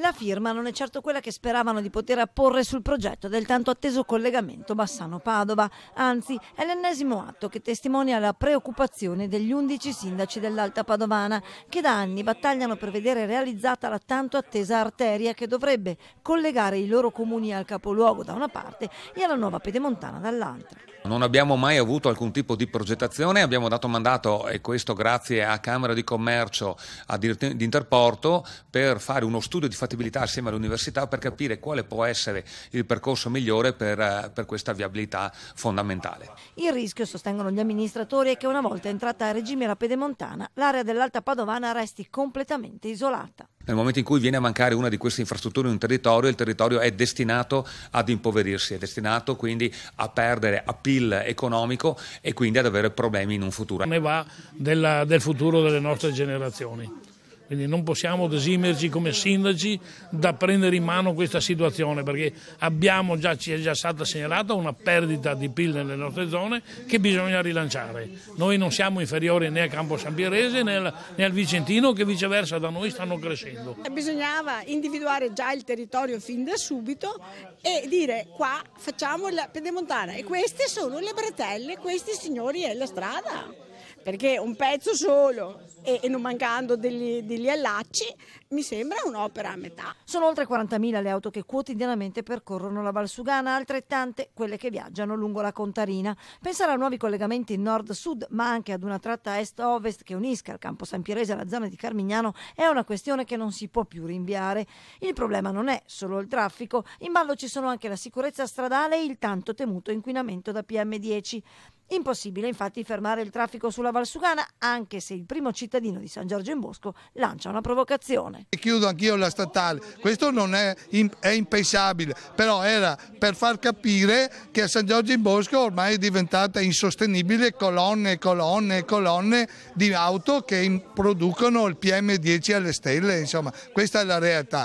La firma non è certo quella che speravano di poter apporre sul progetto del tanto atteso collegamento Bassano-Padova, anzi è l'ennesimo atto che testimonia la preoccupazione degli undici sindaci dell'Alta Padovana che da anni battagliano per vedere realizzata la tanto attesa arteria che dovrebbe collegare i loro comuni al capoluogo da una parte e alla nuova pedemontana dall'altra. Non abbiamo mai avuto alcun tipo di progettazione, abbiamo dato mandato, e questo grazie a Camera di Commercio, di Interporto, per fare uno studio di fattibilità assieme all'università per capire quale può essere il percorso migliore per, per questa viabilità fondamentale. Il rischio, sostengono gli amministratori, è che una volta entrata a regime la pedemontana, l'area dell'Alta Padovana resti completamente isolata. Nel momento in cui viene a mancare una di queste infrastrutture in un territorio, il territorio è destinato ad impoverirsi, è destinato quindi a perdere appeal economico e quindi ad avere problemi in un futuro. Ne va della, del futuro delle nostre generazioni. Quindi non possiamo desimerci come sindaci da prendere in mano questa situazione perché abbiamo già, ci è già stata segnalata una perdita di PIL nelle nostre zone che bisogna rilanciare. Noi non siamo inferiori né a Campo San Pierese né al, né al Vicentino che viceversa da noi stanno crescendo. Bisognava individuare già il territorio fin da subito e dire qua facciamo la pedemontana e queste sono le bretelle, questi signori è la strada perché un pezzo solo e, e non mancando degli, degli, allacci mi sembra un'opera a metà. Sono oltre 40.000 le auto che quotidianamente percorrono la Valsugana, altrettante quelle che viaggiano lungo la Contarina. Pensare a nuovi collegamenti nord-sud, ma anche ad una tratta est-ovest che unisca il campo San Pirese alla zona di Carmignano è una questione che non si può più rinviare. Il problema non è solo il traffico, in ballo ci sono anche la sicurezza stradale e il tanto temuto inquinamento da PM10. Impossibile infatti fermare il traffico sulla Valsugana anche se il primo cittadino di San Giorgio in Bosco lancia una provocazione. Chiudo anch'io la statale, questo non è, è impensabile, però era per far capire che a San Giorgio in Bosco ormai è diventata insostenibile colonne e colonne e colonne di auto che producono il PM10 alle stelle, insomma questa è la realtà.